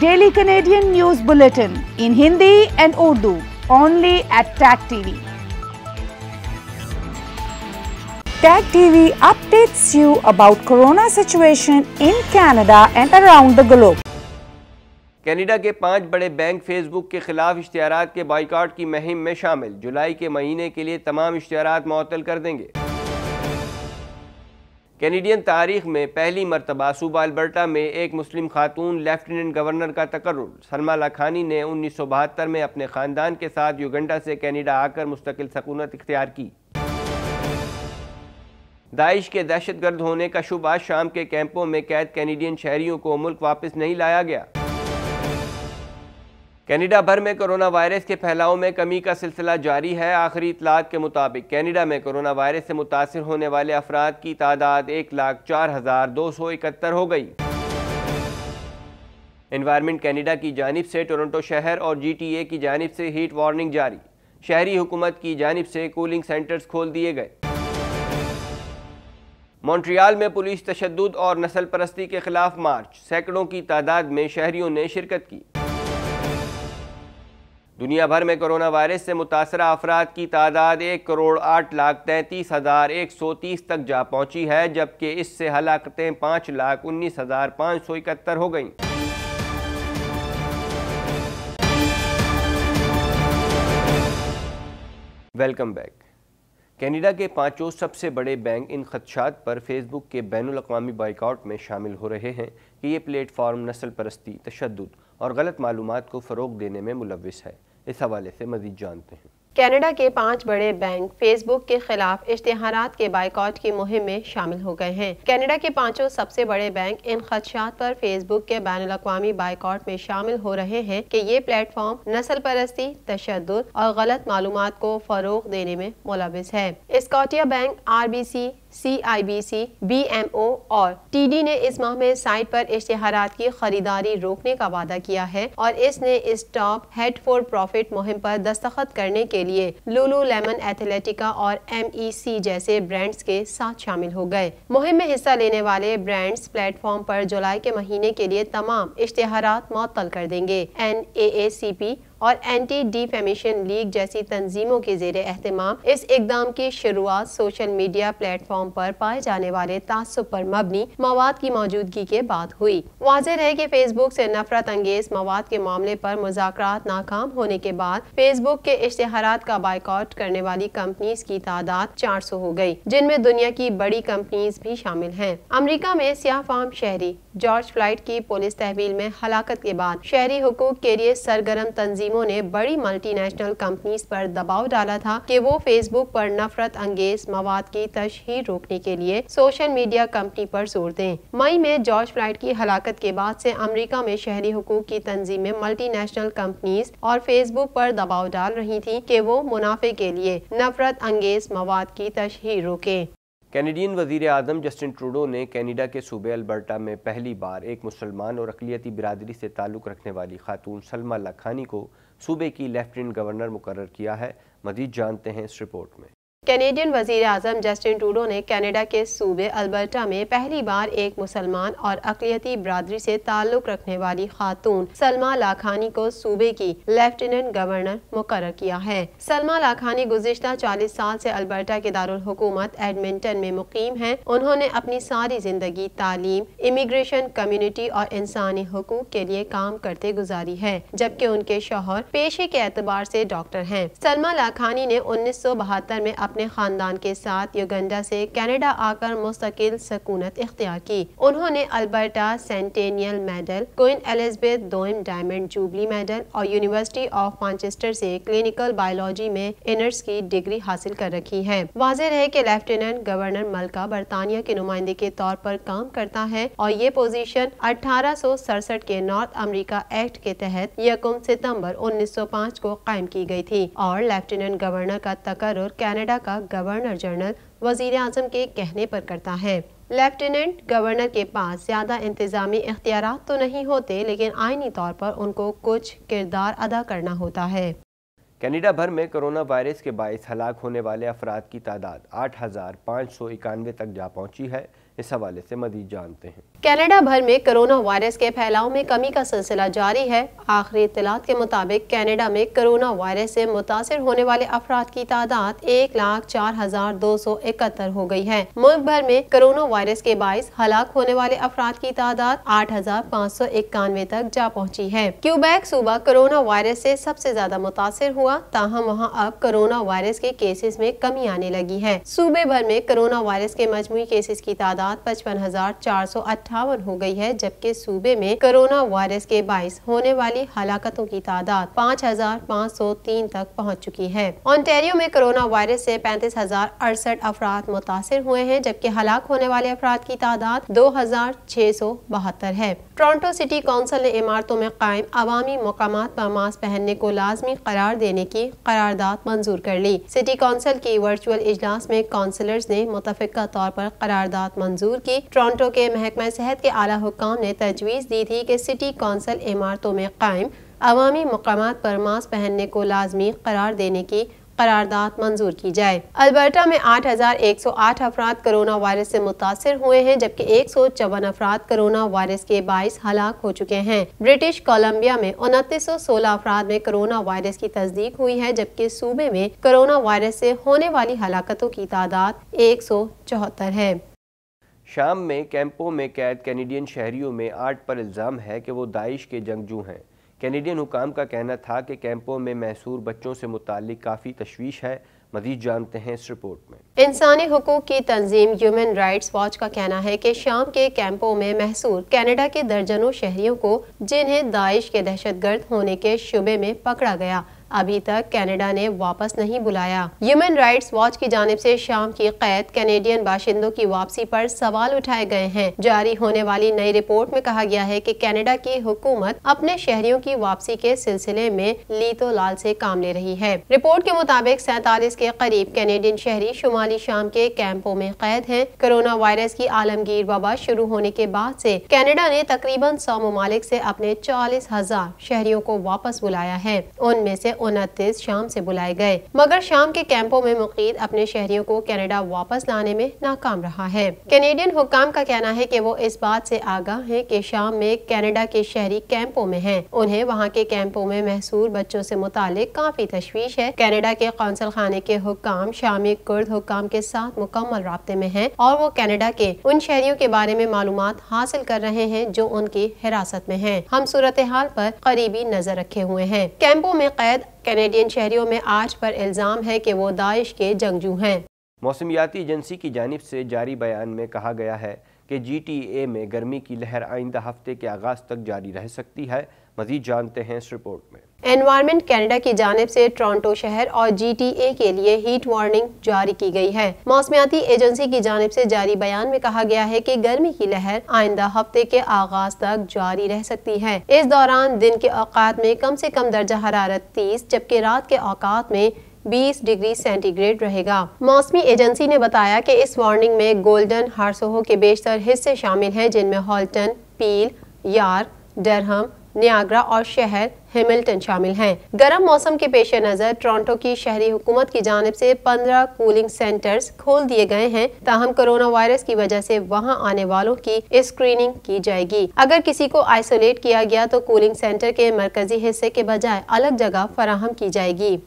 Daily Canadian news bulletin in Hindi and Urdu only at tag TV tag TV updates you about corona situation in Canada and around the globe Canada के पांच बड़े bank Facebook के खिलाफ इश्तहार के boycott की मुहिम में शामिल जुलाई के महीने के लिए तमाम इश्तहार मअतल कर देंगे कैनेडियन तारीख में पहली मरतबा सूबा अल्बर्टा में एक मुस्लिम खातून लेफ्टिनेंट गवर्नर का तकर सलमा खानी ने उन्नीस सौ बहत्तर में अपने ख़ानदान के साथ युगंडा से कैनेडा आकर मुस्तकिल सकूनत इख्तियार की दाइश के दहशतगर्द होने का शुबा शाम के कैंपों में कैद कैनेडियन शहरीों को मुल्क वापस नहीं लाया गया कैनेडा भर में कोरोना वायरस के फैलाव में कमी का सिलसिला जारी है आखिरी इतलात के मुताबिक कैनेडा में कोरोना वायरस से मुतासर होने वाले अफराद की तादाद एक लाख चार हज़ार दो सौ इकहत्तर हो गई इन्वायरमेंट कैनेडा की जानब से टोरंटो शहर और जी टी ए की जानब से हीट वार्निंग जारी शहरी हुकूमत की जानब से कूलिंग सेंटर्स खोल दिए गए मॉन्ट्रियाल में पुलिस तशद और नस्ल परस्ती के खिलाफ मार्च सैकड़ों की तादाद में शहरियों ने शिरकत की दुनिया भर में कोरोना वायरस से मुतासर अफराद की तादाद एक करोड़ आठ लाख तैंतीस हज़ार एक सौ तीस तक जा पहुंची है जबकि इससे हलाकतें पाँच लाख उन्नीस हज़ार पाँच सौ इकहत्तर हो गईं वेलकम बैक कैनेडा के पांचों सबसे बड़े बैंक इन खदशात पर फेसबुक के बैन अवी बाइकआउट में शामिल हो रहे हैं कि ये प्लेटफार्म नस्ल परस्ती तशद और गलत मालूम को फ़रोग देने में मुलविस है इस हवाले से मजीद जानते हैं कनाडा के पांच बड़े बैंक फेसबुक के खिलाफ इश्तेहार के बाइकआउट की मुहिम में शामिल हो गए हैं कनाडा के पांचों सबसे बड़े बैंक इन खदशात पर फेसबुक के बैन अवी बाइकआउट में शामिल हो रहे हैं कि ये प्लेटफॉर्म नस्ल परस्ती तशद और गलत मालूम को फ़रोग देने में मुलविस है Scotia bank R B C CIBC, BMO और टीडी ने इस माह में साइट पर इश्तेहार की खरीदारी रोकने का वादा किया है और इसने इस टॉप हेड फॉर प्रॉफिट मुहिम पर दस्तखत करने के लिए लुलू लेमन एथलेटिका और एमईसी e जैसे ब्रांड्स के साथ शामिल हो गए मुहिम में हिस्सा लेने वाले ब्रांड्स प्लेटफॉर्म पर जुलाई के महीने के लिए तमाम इश्तेहार मअतल कर देंगे एन ए सी पी और एंटी डिफेमेशन लीग जैसी तंजीमों के जेर अहतमाम इस इकदाम की शुरुआत सोशल मीडिया प्लेटफॉर्म पर पाए जाने वाले तसब पर मबनी मवाद की मौजूदगी के बाद हुई वाज है कि फेसबुक से नफरत अंगेज मवाद के मामले पर मुजाकर नाकाम होने के बाद फेसबुक के इश्तहार का बाइकआउट करने वाली कंपनीज की तादाद चार सौ हो गयी जिनमें दुनिया की बड़ी कंपनीज भी शामिल है अमरीका में सियाह फार्म शहरी जॉर्ज फ्लाइट की पुलिस तहवील में हलाकत के बाद शहरी हुकूक के लिए सरगर्म तंजीमों ने बड़ी मल्टीनेशनल कंपनीज पर दबाव डाला था कि वो फेसबुक पर नफरत अंगेज मवाद की तशहर रोकने के लिए सोशल मीडिया कंपनी पर जोर दें मई में जॉर्ज फ्लाइट की हलाकत के बाद से अमेरिका में शहरी हुकूक की तंजीमें नेशनल कंपनीज और फेसबुक पर दबाव डाल रही थी कि वो मुनाफे के लिए नफरत अंगेज मवाद की तशहर रोकें कैनेडियन वजीर अजम जस्टिन ट्रूडो ने कैनेडा के सूबे अल्बर्टा में पहली बार एक मुसलमान और अकलीती बिरादरी से ताल्लुक़ रखने वाली खातून सलमा लखानी को सूबे की लेफ्टिनेंट गवर्नर मुकर किया है मजीद जानते हैं इस रिपोर्ट में कैनेडियन वजीर अजम जस्टिन टूडो ने कैनेडा के सूबे अल्बर्टा में पहली बार एक मुसलमान और अकलीती बरदरी से ताल्लुक रखने वाली खातून सलमा लाखानी को सूबे की लेफ्टिनेंट गवर्नर मुकर किया है सलमा लाखानी गुजशत चालीस साल से अल्बर्टा के दारकूमत एडमिंटन में मुकीम है उन्होंने अपनी सारी जिंदगी तालीम इमिग्रेशन कम्युनिटी और इंसानी हकूक के लिए काम करते गुजारी है जबकि उनके शोहर पेशे के एतबार से डॉक्टर है सलमा लाखानी ने उन्नीस सौ बहत्तर में अपने अपने खानदान के साथ युगंडा से कनाडा आकर मुस्तकिल सकूनत इख्तियार की उन्होंने Alberta centennial medal queen Elizabeth दोम डायमंड जूबली मेडल और यूनिवर्सिटी ऑफ मानचेस्टर से क्लिनिकल बायोलॉजी में इनर्स की डिग्री हासिल कर रखी है वाजह है की लेफ्टिनेंट गवर्नर मलका बरतानिया के नुमाइंदे के तौर पर काम करता है और ये पोजिशन अठारह के नॉर्थ अमरीका एक्ट के तहत उन्नीस सौ पाँच को कायम की गयी थी और लेफ्टिनेंट गवर्नर का तकर कनाडा का गवर्नर जनरल वजीर अजम के कहने पर करता है लेफ्टिनेंट गवर्नर के पास ज़्यादा इंतज़ामी इख्तियार तो नहीं होते लेकिन आइनी तौर पर उनको कुछ किरदार अदा करना होता है कनाडा भर में कोरोना वायरस के बायस हलाक होने वाले अफराद की तादाद आठ हज़ार पाँच सौ इक्यानवे तक जा पहुंची है इस हवाले से मजीद जानते हैं कनाडा भर में कोरोना वायरस के फैलाव में कमी का सिलसिला जारी है आखिरी इतलात के मुताबिक कनाडा में कोरोना वायरस से मुतासर होने वाले अफराद की तादाद एक लाख चार हजार दो सौ इकहत्तर हो गई है मुल्क भर में कोरोना वायरस के बाईस हलाक होने वाले अफराद की तादाद आठ हजार पाँच सौ इक्यानवे तक जा पहुँची है क्यूबैक सूबा कोरोना वायरस ऐसी सबसे ज्यादा मुतासर हुआ ताहम वहाँ अब कोरोना वायरस के केसेस में कमी आने लगी है सूबे भर में कोरोना वायरस के मजमू केसेस की तादाद पचपन हजार चार सौ अट्ठावन हो गई है जबकि सूबे में कोरोना वायरस के बाईस होने वाली हलाकतों की तादाद पाँच हजार पाँच सौ तीन तक पहुँच चुकी है ऑन्टेरियो में कोरोना वायरस ऐसी पैंतीस हजार अड़सठ अफराद मुतासर हुए हैं जबकि हलाक होने वाले अफराद की तादाद दो हजार छह सौ बहत्तर है टोरटो सिटी कौंसिल ने इमारतों में कायम अवामी मकाम आरोप मास्क पहनने को लाजमी करार देने की करारदाद मंजूर कर ली सिटी काउंसिल की वर्चुअल इजलास में काउंसलर्स ने मुतफ़ा तौर पर करारदाद मंजूर की टोरटो के महकमा सेहत के आला हुकाम ने तजवीज़ दी थी कि सिटी कौंसल इमारतों में कायम अवामी मकाम पर मास्क पहनने को लाजमी करार देने की करारदाद मंजूर की जाए अल्बर्टा में 8,108 अफराद कोरोना वायरस से मुतासर हुए हैं जबकि एक सौ चौवन अफराद कोरोना वायरस के बाईस हलाक हो चुके हैं ब्रिटिश कोलम्बिया में उनतीस सौ सोलह अफराद में कोरोना वायरस की तस्दीक हुई है जबकि सूबे में कोरोना वायरस से होने वाली हलाकतों की तादाद एक सौ चौहत्तर है शाम में कैंपों में कैद कैनेडियन शहरियों में आठ पर इल्ज़ाम है कि वो दाइश के जंगजू हैं कैनेडियन हुकाम का कहना था कि कैंपों में मैसूर बच्चों से मुतल काफ़ी तशवीश है मजीद जानते हैं इस रिपोर्ट में इंसानी हकूक की तंजीम ह्यूमन राइट्स वॉच का कहना है कि शाम के कैंपों में मैसूर कनाडा के दर्जनों शहरियों को जिन्हें दाइश के दहशत गर्द होने के शुबे में पकड़ा गया अभी तक कनाडा ने वापस नहीं बुलाया ह्यूमन राइट्स वॉच की जानब से शाम की कैद कैनेडियन बाशिंदों की वापसी पर सवाल उठाए गए हैं जारी होने वाली नई रिपोर्ट में कहा गया है कि कनाडा की हुकूमत अपने शहरियों की वापसी के सिलसिले में लीतो लाल से काम ले रही है रिपोर्ट के मुताबिक सैतालीस के करीब कैनेडियन शहरी शुमाली शाम के कैंपों में कैद है कोरोना वायरस की आलमगीर वबा शुरू होने के बाद ऐसी कैनेडा ने तकरीबन सौ ममालिक ऐसी अपने चालीस हजार शहरियों को वापस बुलाया है उनमें ऐसी उनतीस शाम से बुलाए गए मगर शाम के कैंपों में मुकीद अपने शहरियों को कनाडा वापस लाने में नाकाम रहा है कैनेडियन हुकाम का कहना है की वो इस बात से आगाह है की शाम में कैनेडा के शहरी कैंपों में है उन्हें वहाँ के कैंपों में महसूर बच्चों ऐसी मुतल काफी तशवीश है कैनेडा के कौंसल खाने के हुकाम शामी कुर्द हुकाम के साथ मुकम्मल रबते में है और वो कैनेडा के उन शहरियों के बारे में मालूम हासिल कर रहे हैं जो उनकी हिरासत में है हम सूरत हाल आरोप करीबी नजर रखे हुए हैं कैंपों में कैद कैनेडियन शहरियों में आज पर इल्ज़ाम है कि वो दाइश के जंगजू हैं मौसमियाती एजेंसी की जानब से जारी बयान में कहा गया है कि जी टी ए में गर्मी की लहर आइंदा हफ्ते के आगाज़ तक जारी रह सकती है मजीद जानते हैं इस रिपोर्ट में एनवायरमेंट कनाडा की जानब से टोरंटो शहर और जीटीए के लिए हीट वार्निंग जारी की गई है मौसमियाती एजेंसी की जानब से जारी बयान में कहा गया है कि गर्मी की लहर आइंदा हफ्ते के आगाज तक जारी रह सकती है इस दौरान दिन के औकात में कम से कम दर्जा हरारत तीस जबकि रात के औकात में 20 डिग्री सेंटीग्रेड रहेगा मौसमी एजेंसी ने बताया कि इस वार्निंग में गोल्डन हारसोहो के बेशतर हिस्से शामिल हैं जिनमें हॉल्टन पील यार डरहम नियाग्रा और शहर हेमिल्टन शामिल हैं गर्म मौसम के पेश नज़र टोरंटो की शहरी हुकूमत की जानब से 15 कूलिंग सेंटर्स खोल दिए गए हैं ताहम कोरोना वायरस की वजह से वहां आने वालों की स्क्रीनिंग की जाएगी अगर किसी को आइसोलेट किया गया तो कूलिंग सेंटर के मरकजी हिस्से के बजाय अलग जगह फराहम की जाएगी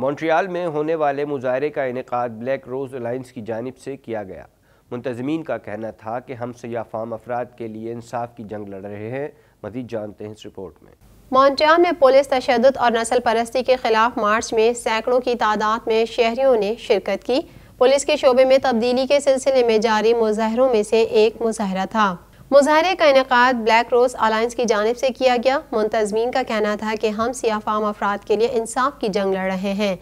मॉन्ट्रियाल में होने वाले मुजाहरे का इनका ब्लैक रोज़ अलाइंस की जानब ऐसी किया गया मुंतजमीन का कहना था कि हम सयाफाम अफराद के लिए इंसाफ की जंग लड़ रहे हैं मजीद जानते हैं इस रिपोर्ट में मॉन्ट्रियाल में पुलिस तशद और नस्ल परस्ती के खिलाफ मार्च में सैकड़ों की तादाद में शहरियों ने शिरकत की पुलिस के शोबे में तब्दीली के सिलसिले में जारी मुजाहरों में से एक मुजाहरा था मुजाहरे का इनका ब्लैक रोज अलायंस की जानब से किया गया मुंतजमीन का कहना था कि हम सियाफाम अफराद के लिए इंसाफ की जंग लड़ रहे हैं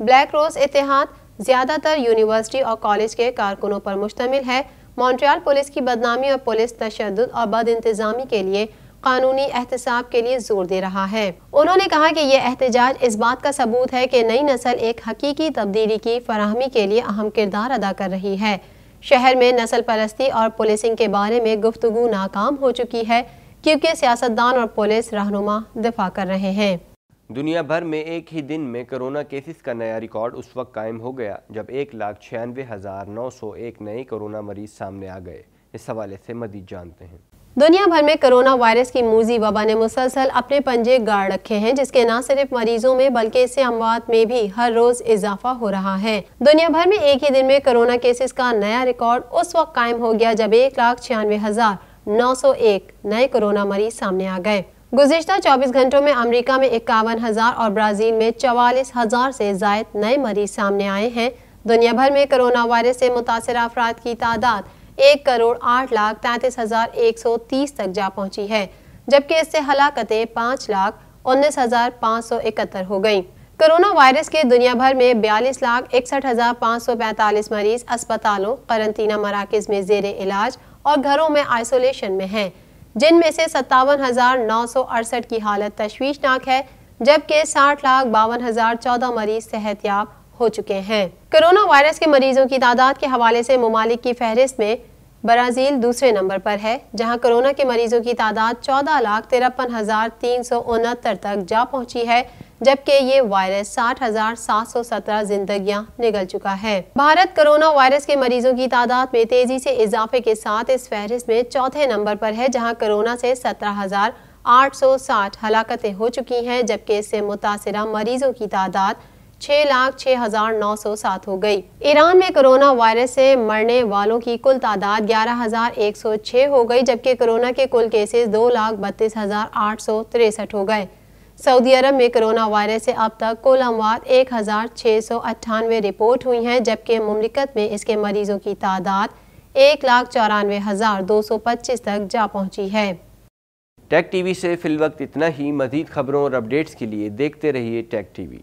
ब्लैक रोज इतिहाद ज़्यादातर यूनिवर्सिटी और कॉलेज के कारकुनों पर मुश्तमिल है मॉन्ट्रियाल पुलिस की बदनामी और पुलिस तशद और बद इंतज़ामी के लिए कानूनी एहतसाब के लिए जोर दे रहा है उन्होंने कहा कि यह एहतजाज इस बात का सबूत है कि नई नस्ल एक हकीकी तब्दीली की फराहमी के लिए अहम किरदार अदा कर रही है शहर में नस्ल परस्ती और पुलिसिंग के बारे में गुफ्तु नाकाम हो चुकी है क्योंकि सियासतदान और पुलिस रहनुमा दिफा कर रहे हैं दुनिया भर में एक ही दिन में कोरोना केसेस का नया रिकॉर्ड उस वक्त कायम हो गया जब एक लाख छियानवे हज़ार नौ सौ एक नए कोरोना मरीज सामने आ गए इस हवाले से मजीद जानते हैं दुनिया भर में कोरोना वायरस की मूजी वबा ने मुसलसल अपने पंजे गाड़ रखे हैं जिसके न सिर्फ मरीजों में बल्कि इससे अमवात में भी हर रोज इजाफा हो रहा है दुनिया भर में एक ही दिन में कोरोना केसेस का नया रिकॉर्ड उस वक्त कायम हो गया जब एक लाख छियानवे हजार नौ सौ एक नए कोरोना मरीज सामने आ गए गुजशत 24 घंटों में अमेरिका में इक्यावन हजार और ब्राजील में चवालीस हजार से जायद नए मरीज सामने आए हैं दुनिया भर में कोरोना वायरस से मुतासर अफराद की तादाद एक करोड़ आठ लाख तैंतीस हजार एक सौ तीस तक जा पहुंची है जबकि इससे हलाकतें पाँच लाख उन्नीस हजार पाँच सौ इकहत्तर हो गयी कोरोना वायरस के दुनिया भर में बयालीस लाख इकसठ हजार पाँच सौ पैंतालीस मरीज अस्पतालों करंतना मराकज में जेर इलाज और घरों में आइसोलेशन में हैं जिनमें से सत्तावन हजार नौ सौ अड़सठ की हालत तशवीशनाक है जबकि साठ लाख बावन हजार चौदह मरीज सेहतियाब हो चुके हैं कोरोना वायरस के मरीजों की तादाद के हवाले से ममालिक की फहरिस्त में ब्राज़ील दूसरे नंबर पर है जहां कोरोना के मरीजों की तादाद चौदह लाख तिरपन हज़ार तीन सौ उनहत्तर तक जा पहुंची है जबकि ये वायरस साठ हजार सात सौ सत्रह जिंदगियाँ निकल चुका है भारत कोरोना वायरस के मरीजों की तादाद में तेजी से इजाफे के साथ इस फहरिस्त में चौथे नंबर पर है जहाँ कोरोना से सत्रह हजार आठ सौ साठ हलाकतें हो चुकी हैं जबकि इससे मुतासरा मरीजों की तादाद छह लाख छह हजार नौ सौ सात हो गई। ईरान में कोरोना वायरस से मरने वालों की कुल तादाद ग्यारह हजार एक सौ छह हो गई, जबकि कोरोना के कुल केसेस दो लाख बत्तीस हजार आठ सौ तिरसठ हो गए सऊदी अरब में कोरोना वायरस से अब तक कुल अमवात एक हजार छह सौ अट्ठानवे रिपोर्ट हुई हैं जबकि ममलिकत में इसके मरीजों की तादाद एक लाख चौरानवे हजार दो सौ पच्चीस तक जा पहुंची है टेक टीवी से फिल वक्त इतना ही मजीद खबरों और अपडेट्स के लिए देखते रहिए टेक टीवी